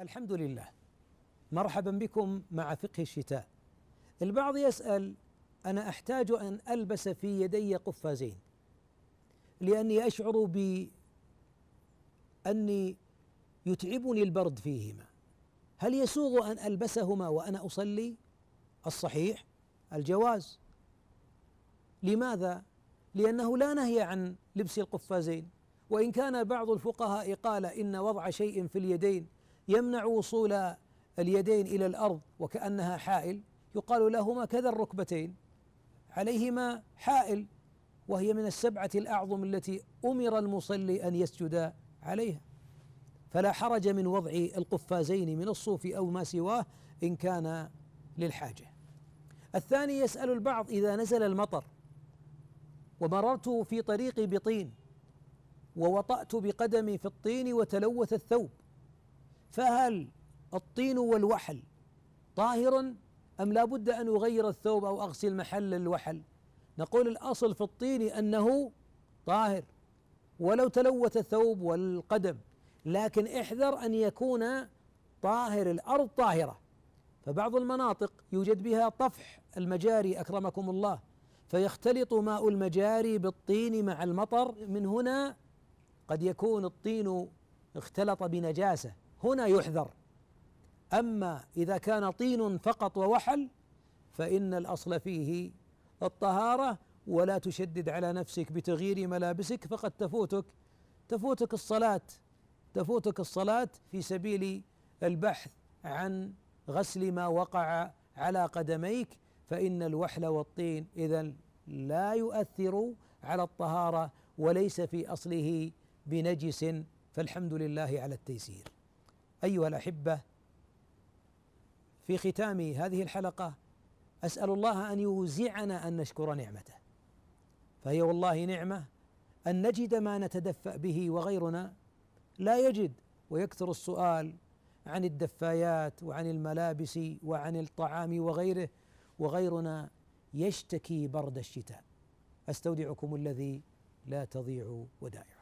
الحمد لله مرحبا بكم مع فقه الشتاء البعض يسأل أنا أحتاج أن ألبس في يدي قفازين لأني أشعر بأني يتعبني البرد فيهما هل يسوغ أن ألبسهما وأنا أصلي؟ الصحيح الجواز لماذا؟ لأنه لا نهي عن لبس القفازين وإن كان بعض الفقهاء قال إن وضع شيء في اليدين يمنع وصول اليدين إلى الأرض وكأنها حائل يقال لهما كذا الركبتين عليهما حائل وهي من السبعة الأعظم التي أمر المصلي أن يسجد عليها فلا حرج من وضع القفازين من الصوف أو ما سواه إن كان للحاجة الثاني يسأل البعض إذا نزل المطر ومررت في طريقي بطين ووطأت بقدمي في الطين وتلوث الثوب فهل الطين والوحل طاهر أم لا بد أن أغير الثوب أو أغسل محل الوحل نقول الأصل في الطين أنه طاهر ولو تلوث الثوب والقدم لكن احذر أن يكون طاهر الأرض طاهرة فبعض المناطق يوجد بها طفح المجاري أكرمكم الله فيختلط ماء المجاري بالطين مع المطر من هنا قد يكون الطين اختلط بنجاسه هنا يحذر أما إذا كان طين فقط ووحل فإن الأصل فيه الطهارة ولا تشدد على نفسك بتغيير ملابسك فقد تفوتك تفوتك الصلاة تفوتك الصلاة في سبيل البحث عن غسل ما وقع على قدميك فإن الوحل والطين إذا لا يؤثر على الطهارة وليس في أصله بنجس فالحمد لله على التيسير أيها الأحبة في ختام هذه الحلقة أسأل الله أن يوزعنا أن نشكر نعمته فهي والله نعمة أن نجد ما نتدفأ به وغيرنا لا يجد ويكثر السؤال عن الدفايات وعن الملابس وعن الطعام وغيره وغيرنا يشتكي برد الشتاء استودعكم الذي لا تضيع ودائعه